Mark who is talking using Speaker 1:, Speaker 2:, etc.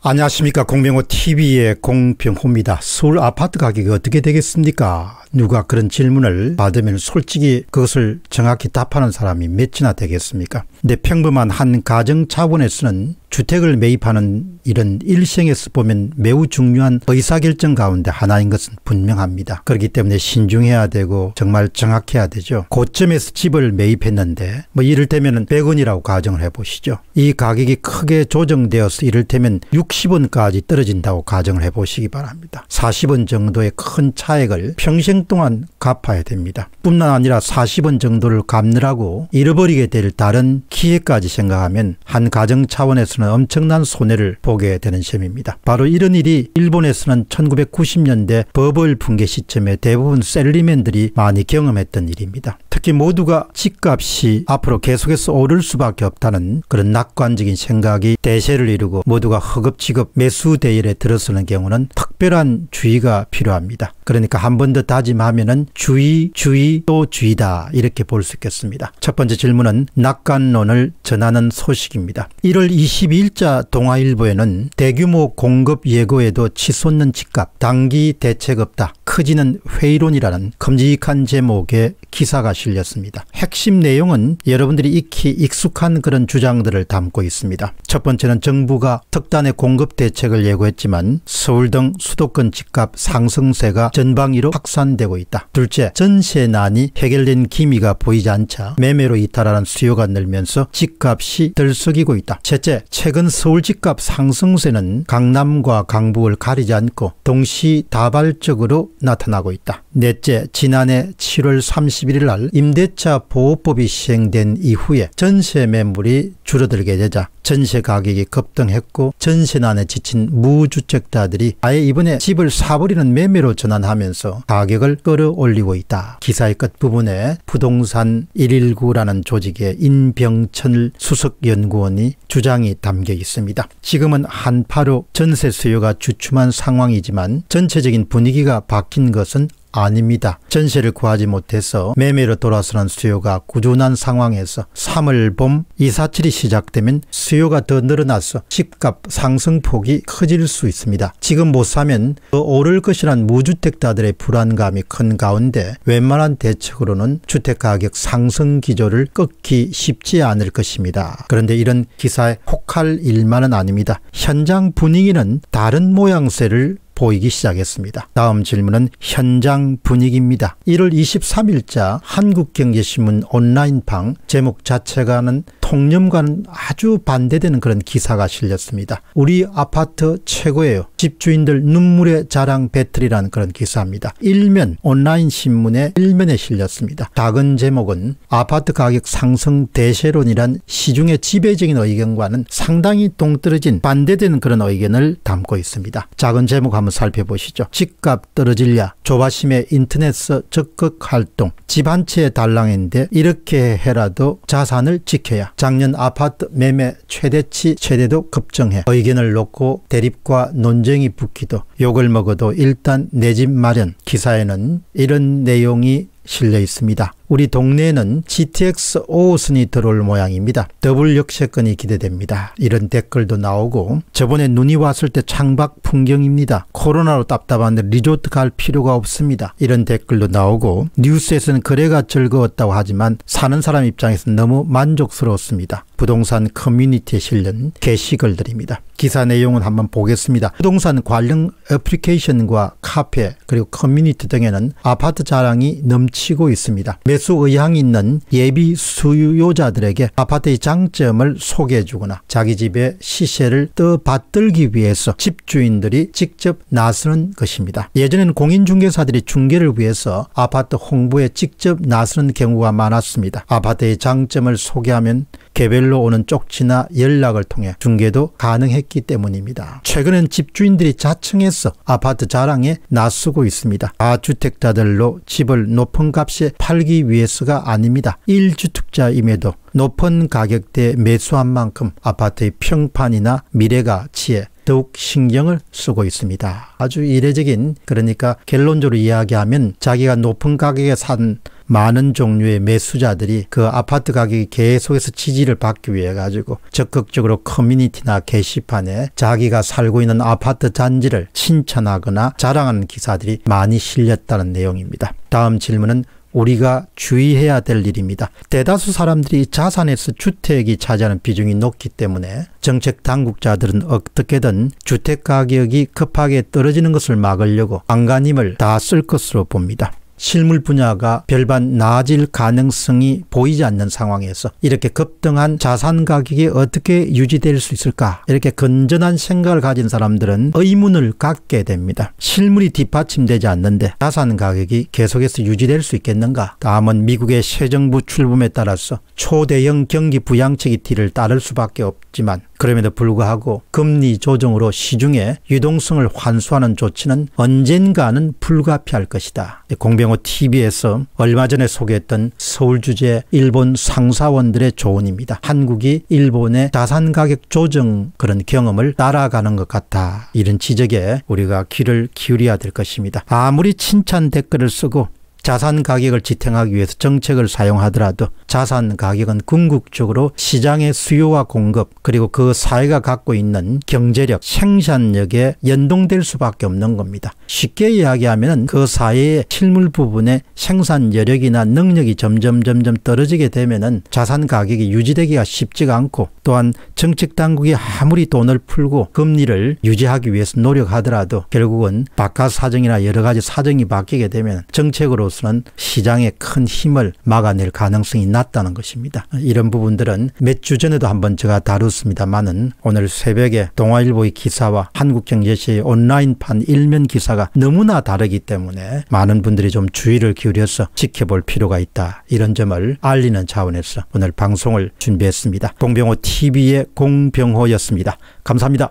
Speaker 1: 안녕하십니까 공병호 TV의 공병호입니다. 서울 아파트 가격이 어떻게 되겠습니까? 누가 그런 질문을 받으면 솔직히 그것을 정확히 답하는 사람이 몇이나 되겠습니까? 근데 평범한 한 가정 차원에서는 주택을 매입하는 이런 일생에서 보면 매우 중요한 의사결정 가운데 하나인 것은 분명합니다. 그렇기 때문에 신중해야 되고 정말 정확해야 되죠. 고점에서 집을 매입했는데 뭐 이를테면 100원이라고 가정을 해보시죠. 이 가격이 크게 조정되어서 이를테면 60원까지 떨어진다고 가정을 해보시기 바랍니다. 40원 정도의 큰 차액을 평생 동안 갚아야 됩니다. 뿐만 아니라 40원 정도를 갚느라고 잃어버리게 될 다른 기회까지 생각하면 한 가정 차원에서 인류로서는 엄청난 손해를 보게 되는 셈입니다. 바로 이런 일이 일본에서는 1990년대 버블 붕괴 시점에 대부분 셀리맨들이 많이 경험했던 일입니다. 특히 모두가 집값이 앞으로 계속해서 오를 수밖에 없다는 그런 낙관적인 생각이 대세를 이루고 모두가 허겁지겁 매수 대열에 들어서는 경우는 특별한 주의가 필요합니다. 그러니까 한 번 더 다짐하면은 주의, 주의 또 주의다 이렇게 볼 수 있겠습니다. 첫 번째 질문은 낙관론을 전하는 소식입니다. 1월 20 22일자 동아일보에는 대규모 공급 예고에도 치솟는 집값, 단기 대책 없다, 커지는 회의론이라는 큼직한 제목의 기사가 실렸습니다. 핵심 내용은 여러분들이 익히 익숙한 그런 주장들을 담고 있습니다. 첫 번째는 정부가 특단의 공급 대책을 예고했지만 서울 등 수도권 집값 상승세가 전방위로 확산되고 있다. 둘째, 전세난이 해결된 기미가 보이지 않자 매매로 이탈하는 수요가 늘면서 집값이 들썩이고 있다. 셋째, 최근 서울 집값 상승세는 강남과 강북을 가리지 않고 동시다발적으로 나타나고 있다. 넷째, 지난해 7월 31일 날 임대차 보호법이 시행된 이후에 전세 매물이 줄어들게 되자 전세 가격이 급등했고 전세난에 지친 무주택자들이 아예 이번에 집을 사버리는 매매로 전환하면서 가격을 끌어올리고 있다. 기사의 끝부분에 부동산 119라는 조직의 인병천 수석연구원이 주장이 담겨 있습니다. 지금은 한파로 전세 수요가 주춤한 상황이지만 전체적인 분위기가 바뀐 것은 아닙니다. 전세를 구하지 못해서 매매로 돌아서는 수요가 꾸준한 상황에서 3월 봄이사철이 시작되면 수요가 더 늘어나서 집값 상승폭이 커질 수 있습니다. 지금 못 사면 더 오를 것이란 무주택자들의 불안감이 큰 가운데 웬만한 대책으로는 주택가격 상승 기조를 꺾기 쉽지 않을 것입니다. 그런데 이런 기사에 혹할 일만은 아닙니다. 현장 분위기는 다른 모양새를 보이기 시작했습니다. 다음 질문은 현장 분위기입니다. 1월 23일자 한국경제신문 온라인방 제목 자체가는 통념과는 아주 반대되는 그런 기사가 실렸습니다. 우리 아파트 최고예요. 집주인들 눈물의 자랑 배틀이라는 그런 기사입니다. 일면 온라인 신문에 일면에 실렸습니다. 작은 제목은 아파트 가격 상승 대세론이란 시중의 지배적인 의견과는 상당히 동떨어진 반대되는 그런 의견을 담고 있습니다. 작은 제목 한번 살펴보시죠. 집값 떨어질랴 조바심에 인터넷서 적극 활동 집 한 채의 달랑인데 이렇게 해라도 자산을 지켜야 작년 아파트 매매 최대치 최대도 급증해 의견을 놓고 대립과 논쟁이 붙기도 욕을 먹어도 일단 내 집 마련 기사에는 이런 내용이 실려 있습니다. 우리 동네에는 GTX 5우슨이 들어올 모양입니다. 더블 역세권이 기대됩니다. 이런 댓글도 나오고 저번에 눈이 왔을 때 창밖 풍경입니다. 코로나로 답답한데 리조트 갈 필요가 없습니다. 이런 댓글도 나오고 뉴스에서는 거래가 즐거웠다고 하지만 사는 사람 입장에서 너무 만족스러웠습니다. 부동산 커뮤니티에 실린 게시글들입니다. 기사 내용은 한번 보겠습니다. 부동산 관련 애플리케이션과 카페 그리고 커뮤니티 등에는 아파트 자랑이 넘치고 있습니다. 매수 의향이 있는 예비 수요자들에게 아파트의 장점을 소개해주거나 자기 집의 시세를 떠받들기 위해서 집주인들이 직접 나서는 것입니다. 예전에는 공인중개사들이 중개를 위해서 아파트 홍보에 직접 나서는 경우가 많았습니다. 아파트의 장점을 소개하면 개별로 오는 쪽지나 연락을 통해 중계도 가능했기 때문입니다. 최근엔 집주인들이 자청해서 아파트 자랑에 나서고 있습니다. 아주택자들로 집을 높은 값에 팔기 위해서가 아닙니다. 1주택자임에도 높은 가격대에 매수한 만큼 아파트의 평판이나 미래가 치에 더욱 신경을 쓰고 있습니다. 아주 이례적인 그러니까 결론적으로 이야기하면 자기가 높은 가격에 산 많은 종류의 매수자들이 그 아파트 가격이 계속해서 지지를 받기 위해 가지고 적극적으로 커뮤니티나 게시판에 자기가 살고 있는 아파트 단지를 칭찬하거나 자랑하는 기사들이 많이 실렸다는 내용입니다. 다음 질문은 우리가 주의해야 될 일입니다. 대다수 사람들이 자산에서 주택이 차지하는 비중이 높기 때문에 정책 당국자들은 어떻게든 주택 가격이 급하게 떨어지는 것을 막으려고 안간힘을 다 쓸 것으로 봅니다. 실물 분야가 별반 나아질 가능성이 보이지 않는 상황에서 이렇게 급등한 자산 가격이 어떻게 유지될 수 있을까 이렇게 건전한 생각을 가진 사람들은 의문을 갖게 됩니다. 실물이 뒷받침되지 않는데 자산 가격이 계속해서 유지될 수 있겠는가 다음은 미국의 새 정부 출범에 따라서 초대형 경기 부양책이 뒤를 따를 수밖에 없지만 그럼에도 불구하고 금리 조정으로 시중에 유동성을 환수하는 조치는 언젠가는 불가피할 것이다. 공병호 TV에서 얼마 전에 소개했던 서울 주재 일본 상사원들의 조언입니다. 한국이 일본의 자산 가격 조정 그런 경험을 따라가는 것 같다. 이런 지적에 우리가 귀를 기울여야 될 것입니다. 아무리 칭찬 댓글을 쓰고 자산 가격을 지탱하기 위해서 정책을 사용하더라도 자산 가격은 궁극적으로 시장의 수요와 공급 그리고 그 사회가 갖고 있는 경제력, 생산력에 연동될 수밖에 없는 겁니다. 쉽게 이야기하면 그 사회의 실물 부분의 생산 여력이나 능력이 점점 점점 떨어지게 되면 자산 가격이 유지되기가 쉽지가 않고 또한 정책 당국이 아무리 돈을 풀고 금리를 유지하기 위해서 노력하더라도 결국은 바깥 사정이나 여러 가지 사정이 바뀌게 되면 정책으로서 것는 시장의 큰 힘을 막아낼 가능성이 낮다는 것입니다. 이런 부분들은 몇 주 전에도 한번 제가 다뤘습니다만은 오늘 새벽에 동아일보의 기사와 한국경제시의 온라인판 일면 기사가 너무나 다르기 때문에 많은 분들이 좀 주의를 기울여서 지켜볼 필요가 있다. 이런 점을 알리는 차원에서 오늘 방송을 준비했습니다. 공병호 TV의 공병호였습니다. 감사합니다.